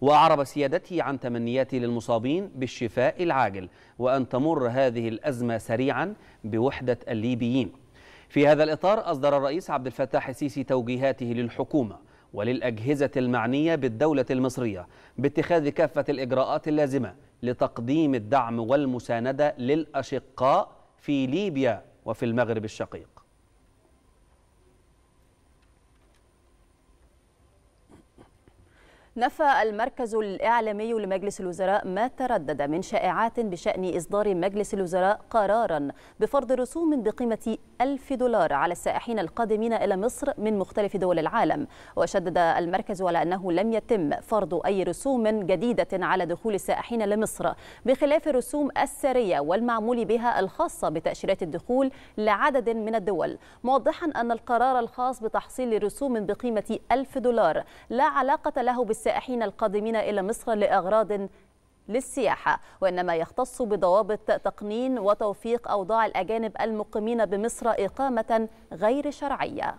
وأعرب سيادته عن تمنياته للمصابين بالشفاء العاجل وأن تمر هذه الأزمة سريعا بوحدة الليبيين في هذا الإطار أصدر الرئيس عبد الفتاح السيسي توجيهاته للحكومة وللأجهزة المعنية بالدولة المصرية باتخاذ كافة الإجراءات اللازمة لتقديم الدعم والمساندة للأشقاء في ليبيا وفي المغرب الشقيق نفى المركز الإعلامي لمجلس الوزراء ما تردد من شائعات بشأن إصدار مجلس الوزراء قرارا بفرض رسوم بقيمة ألف دولار على السائحين القادمين إلى مصر من مختلف دول العالم وشدد المركز على أنه لم يتم فرض أي رسوم جديدة على دخول السائحين لمصر بخلاف الرسوم السارية والمعمول بها الخاصة بتأشيرات الدخول لعدد من الدول موضحا أن القرار الخاص بتحصيل رسوم بقيمة ألف دولار لا علاقة له بال السائحين القادمين إلى مصر لأغراض للسياحة وإنما يختص بضوابط تقنين وتوفيق أوضاع الأجانب المقيمين بمصر إقامة غير شرعية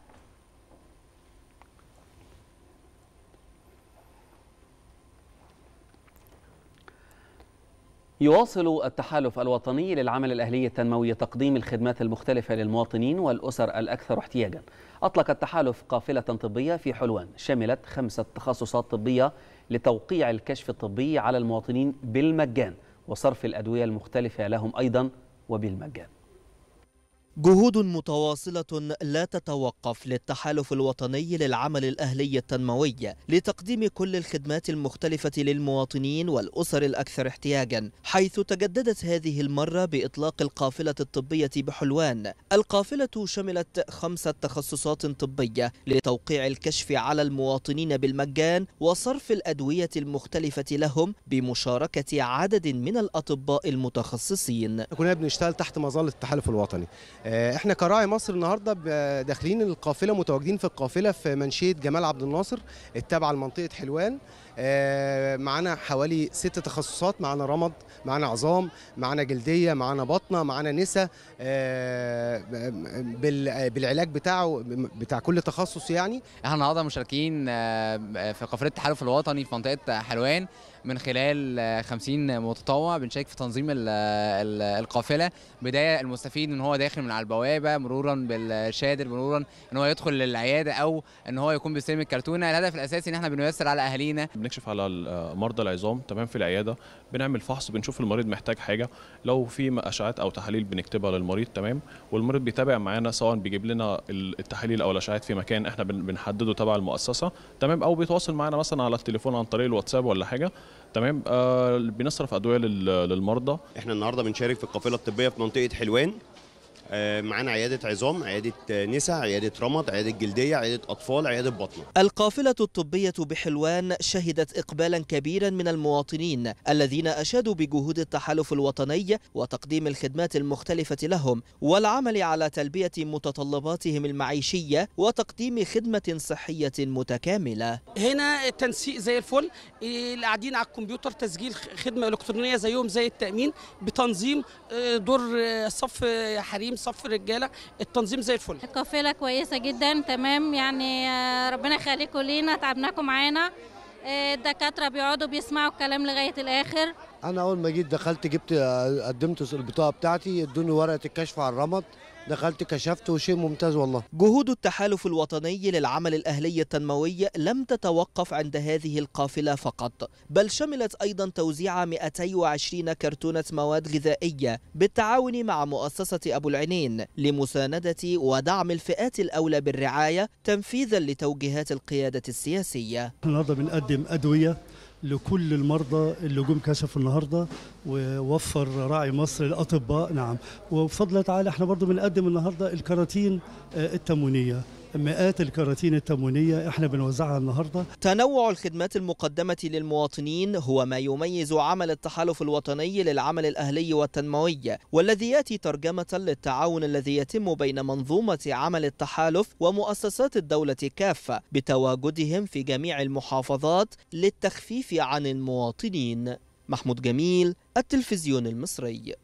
يواصل التحالف الوطني للعمل الأهلي التنموي تقديم الخدمات المختلفة للمواطنين والأسر الأكثر احتياجا أطلق التحالف قافلة طبية في حلوان شملت خمسة تخصصات طبية لتوقيع الكشف الطبي على المواطنين بالمجان وصرف الأدوية المختلفة لهم أيضا وبالمجان جهود متواصلة لا تتوقف للتحالف الوطني للعمل الأهلي التنموي لتقديم كل الخدمات المختلفة للمواطنين والأسر الأكثر احتياجا حيث تجددت هذه المرة بإطلاق القافلة الطبية بحلوان القافلة شملت خمسة تخصصات طبية لتوقيع الكشف على المواطنين بالمجان وصرف الأدوية المختلفة لهم بمشاركة عدد من الأطباء المتخصصين كنا بنشتغل تحت مظلة التحالف الوطني آه، احنا كراعي مصر النهارده داخلين القافله متواجدين في القافله في منشيه جمال عبد الناصر التابعه لمنطقه حلوان آه، معانا حوالي ست تخصصات معانا رمض معانا عظام معانا جلديه معانا بطنه معانا نسا آه، بالعلاج بتاعه بتاع كل تخصص يعني احنا النهارده مشاركين في قافله التحالف الوطني في منطقه حلوان من خلال 50 متطوع بنشارك في تنظيم القافله بدايه المستفيد ان هو داخل من على البوابه مرورا بالشادر مرورا ان هو يدخل للعياده او ان هو يكون بيستلم الكرتونه الهدف الاساسي ان احنا بنيسر على اهالينا بنكشف على آه، مرضى العظام تمام في العياده بنعمل فحص بنشوف المريض محتاج حاجه لو في اشعات او تحاليل بنكتبها للمريض تمام والمريض بيتابع معانا سواء بيجيب لنا التحاليل او الاشعات في مكان احنا بنحدده تبع المؤسسه تمام او بيتواصل معانا مثلا على التليفون عن طريق الواتساب ولا حاجه تمام آه بنصرف ادويه للمرضى احنا النهارده بنشارك في القافله الطبيه في منطقه حلوان آه، معانا عيادة عظام، عيادة آه، نسا، عيادة رمض، عيادة جلدية، عيادة أطفال، عيادة بطنة. القافلة الطبية بحلوان شهدت إقبالا كبيرا من المواطنين الذين أشادوا بجهود التحالف الوطني وتقديم الخدمات المختلفة لهم والعمل على تلبية متطلباتهم المعيشية وتقديم خدمة صحية متكاملة. هنا التنسيق زي الفل، اللي قاعدين على الكمبيوتر تسجيل خدمة إلكترونية زيهم زي التأمين بتنظيم آه، دور صف حريم تنظيم صف الرجاله التنظيم زي الفل القافله كويسه جدا تمام يعني آه، ربنا يخليكم لينا تعبناكم معانا آه، الدكاتره بيقعدوا بيسمعوا الكلام لغايه الاخر انا اول ما جيت دخلت جبت آه، قدمت البطاقه بتاعتي ادوني ورقه الكشف على الرمض دخلت كشفت وشيء ممتاز والله جهود التحالف الوطني للعمل الأهلي التنموي لم تتوقف عند هذه القافلة فقط بل شملت أيضا توزيع 220 كرتونة مواد غذائية بالتعاون مع مؤسسة أبو العنين لمساندة ودعم الفئات الأولى بالرعاية تنفيذا لتوجيهات القيادة السياسية النهارده بنقدم أدوية لكل المرضى اللي جم كشفوا النهارده ووفر راعي مصر الاطباء نعم وبفضل تعالى احنا برضو بنقدم النهارده الكراتين آه، التموينيه مئات الكراتين التموينية احنا بنوزعها النهاردة تنوع الخدمات المقدمة للمواطنين هو ما يميز عمل التحالف الوطني للعمل الأهلي والتنموي والذي يأتي ترجمة للتعاون الذي يتم بين منظومة عمل التحالف ومؤسسات الدولة كافة بتواجدهم في جميع المحافظات للتخفيف عن المواطنين محمود جميل التلفزيون المصري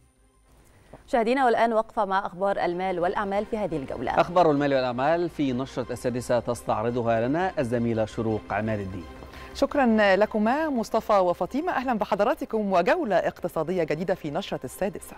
مشاهدينا والآن وقفة مع أخبار المال والأعمال في هذه الجولة أخبار المال والأعمال في نشرة السادسة تستعرضها لنا الزميلة شروق عماد الدين شكرا لكما مصطفى وفاطمة أهلا بحضراتكم وجولة اقتصادية جديدة في نشرة السادسة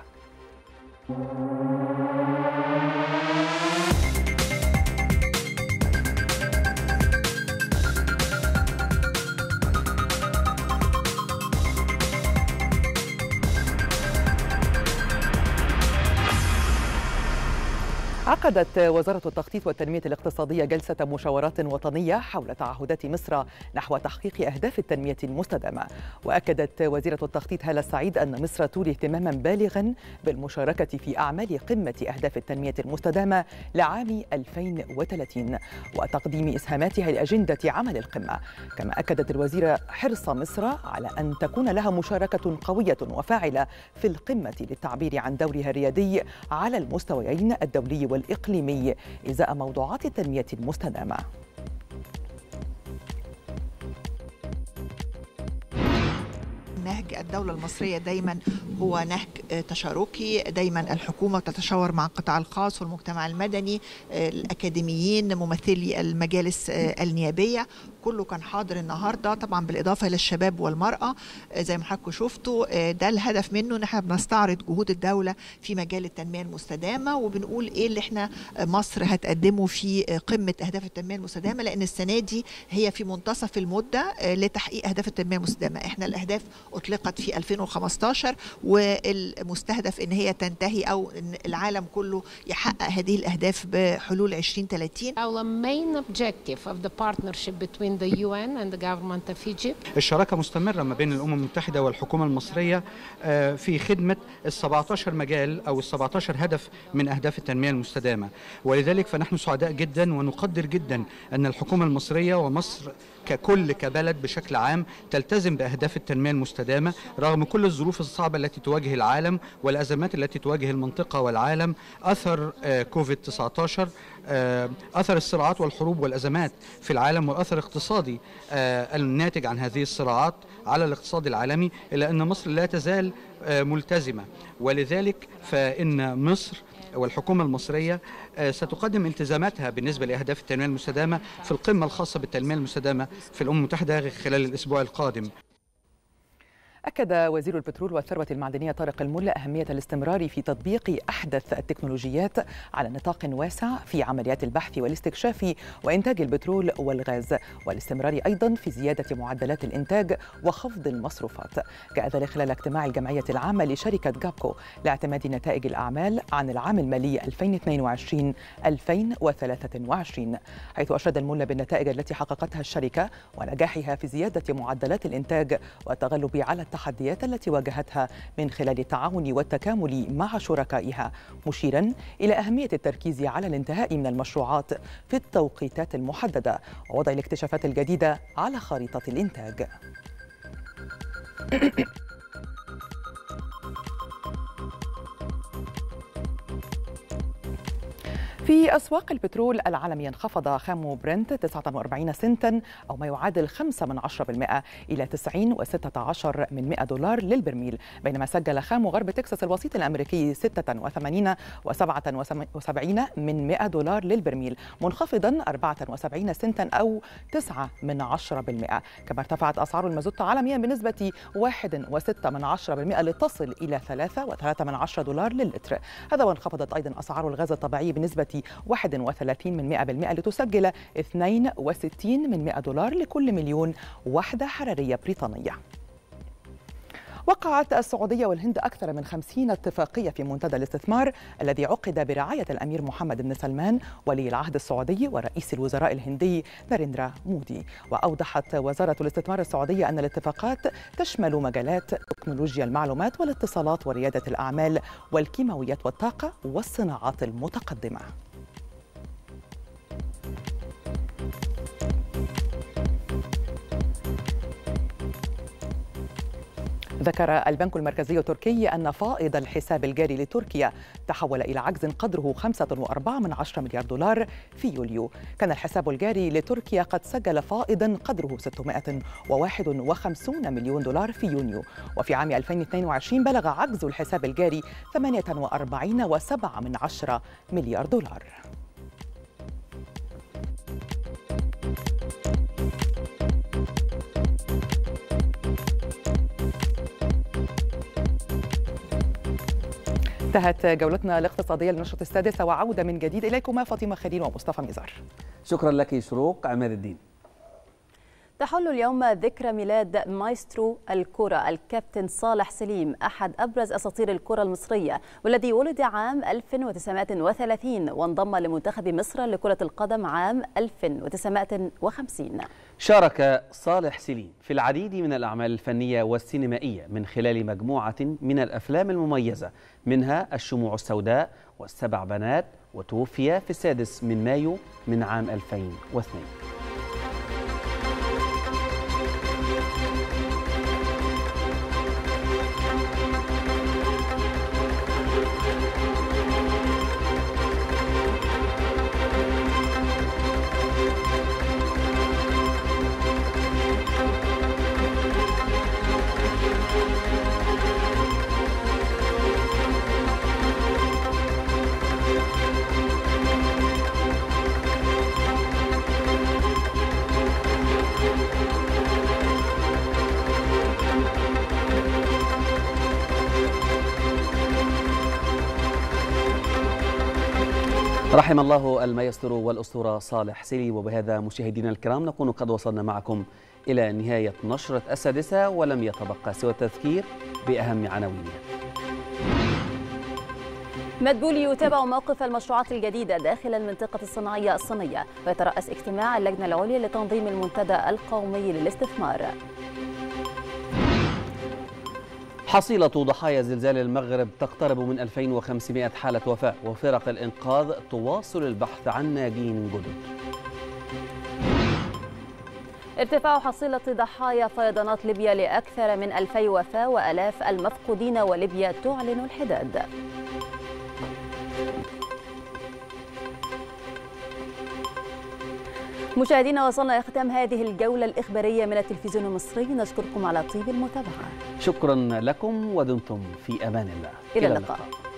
عقدت وزارة التخطيط والتنمية الاقتصادية جلسة مشاورات وطنية حول تعهدات مصر نحو تحقيق أهداف التنمية المستدامة وأكدت وزيرة التخطيط هالة السعيد أن مصر تولي اهتماما بالغا بالمشاركة في أعمال قمة أهداف التنمية المستدامة لعام 2030 وتقديم إسهاماتها لأجندة عمل القمة كما أكدت الوزيرة حرص مصر على أن تكون لها مشاركة قوية وفاعلة في القمة للتعبير عن دورها الريادي على المستويين الدولي والمستوى الإقليمي إزاء موضوعات التنمية المستدامة نهج الدولة المصرية دايما هو نهج تشاركي دايما الحكومة تتشاور مع القطاع الخاص والمجتمع المدني الأكاديميين ممثلي المجالس النيابية كله كان حاضر النهارده طبعا بالاضافه للشباب والمراه آه، زي ما حضراتكم شفتوا آه، ده الهدف منه ان احنا بنستعرض جهود الدوله في مجال التنميه المستدامه وبنقول ايه اللي احنا آه، مصر هتقدمه في قمه اهداف التنميه المستدامه لان السنه دي هي في منتصف المده لتحقيق اهداف التنميه المستدامه احنا الاهداف اطلقت في 2015 والمستهدف ان هي تنتهي او إن العالم كله يحقق هذه الاهداف بحلول 2030 Our main objective of the partnership between between the UN and the government of Egypt. الشراكة مستمرة ما بين الأمم المتحدة والحكومة المصرية آه، في خدمة ال 17 مجال أو ال 17 هدف من أهداف التنمية المستدامة ولذلك فنحن سعداء جدا ونقدر جدا أن الحكومة المصرية ومصر ككل كبلد بشكل عام تلتزم بأهداف التنمية المستدامة رغم كل الظروف الصعبة التي تواجه العالم والأزمات التي تواجه المنطقة والعالم أثر آه، كوفيد 19 آه، اثر الصراعات والحروب والازمات في العالم والاثر الاقتصادي آه، الناتج عن هذه الصراعات على الاقتصاد العالمي الا ان مصر لا تزال آه، ملتزمه ولذلك فان مصر والحكومة المصرية ستقدم التزاماتها بالنسبة لأهداف التنمية المستدامة في القمة الخاصة بالتنمية المستدامة في الأمم المتحدة خلال الأسبوع القادم أكد وزير البترول والثروة المعدنية طارق الملا أهمية الاستمرار في تطبيق أحدث التكنولوجيات على نطاق واسع في عمليات البحث والاستكشاف وإنتاج البترول والغاز والاستمرار أيضا في زيادة معدلات الإنتاج وخفض المصروفات جاء ذلك خلال اجتماع الجمعية العامة لشركة جابكو لاعتماد نتائج الأعمال عن العام المالي 2022-2023 حيث أشاد الملا بالنتائج التي حققتها الشركة ونجاحها في زيادة معدلات الإنتاج والتغلب على التحديات التي واجهتها من خلال التعاون والتكامل مع شركائها مشيرا إلى أهمية التركيز على الانتهاء من المشروعات في التوقيتات المحددة ووضع الاكتشافات الجديدة على خريطة الإنتاج في أسواق البترول العالمية انخفض خام برنت 49 سنتا أو ما يعادل 5 من 10% إلى 90 و16 من 100 دولار للبرميل بينما سجل خام غرب تكساس الوسيط الأمريكي 86 و77 من 100 دولار للبرميل منخفضا 74 سنتا أو 9 من 10% كما ارتفعت أسعار المازوت عالميا بنسبة 1.6 من 10% لتصل إلى 3 و3 من 10 دولار للتر هذا وانخفضت أيضا أسعار الغاز الطبيعي بنسبة 31 من 100% لتسجل 62 من 100 دولار لكل مليون وحدة حرارية بريطانية وقعت السعودية والهند أكثر من خمسين اتفاقية في منتدى الاستثمار الذي عقد برعاية الأمير محمد بن سلمان ولي العهد السعودي ورئيس الوزراء الهندي ناريندرا مودي وأوضحت وزارة الاستثمار السعودية أن الاتفاقات تشمل مجالات تكنولوجيا المعلومات والاتصالات وريادة الأعمال والكيماويات والطاقة والصناعات المتقدمة ذكر البنك المركزي التركي أن فائض الحساب الجاري لتركيا تحول إلى عجز قدره 5.4 من مليار دولار في يوليو كان الحساب الجاري لتركيا قد سجل فائضا قدره 651 مليون دولار في يونيو وفي عام 2022 بلغ عجز الحساب الجاري 48.7 من مليار دولار انتهت جولتنا الاقتصادية لنشرة السادسة وعودة من جديد إليكما فاطمة خليل ومصطفى ميزار شكرا لك شروق عماد الدين تحل اليوم ذكرى ميلاد مايسترو الكرة الكابتن صالح سليم أحد أبرز أساطير الكرة المصرية والذي ولد عام 1930 وانضم لمنتخب مصر لكرة القدم عام 1950 شارك صالح سليم في العديد من الأعمال الفنية والسينمائية من خلال مجموعة من الأفلام المميزة منها الشموع السوداء والسبع بنات وتوفي في السادس من مايو من عام 2002 رحم الله المايسترو والأسطورة صالح سيلي وبهذا مشاهدينا الكرام نكون قد وصلنا معكم إلى نهاية نشرة السادسة ولم يتبقى سوى التذكير بأهم عناوينها مدبولي يتابع موقف المشروعات الجديدة داخل المنطقة الصناعية الصينية ويترأس اجتماع اللجنة العليا لتنظيم المنتدى القومي للاستثمار حصيلة ضحايا زلزال المغرب تقترب من 2500 حالة وفاة وفرق الإنقاذ تواصل البحث عن ناجين جدد ارتفاع حصيلة ضحايا فيضانات ليبيا لأكثر من 2000 وفاة وألاف المفقودين وليبيا تعلن الحداد مشاهدينا وصلنا لختام هذه الجولة الإخبارية من التلفزيون المصري نشكركم على طيب المتابعة شكرا لكم ودمتم في أمان الله إلى اللقاء, إلى اللقاء.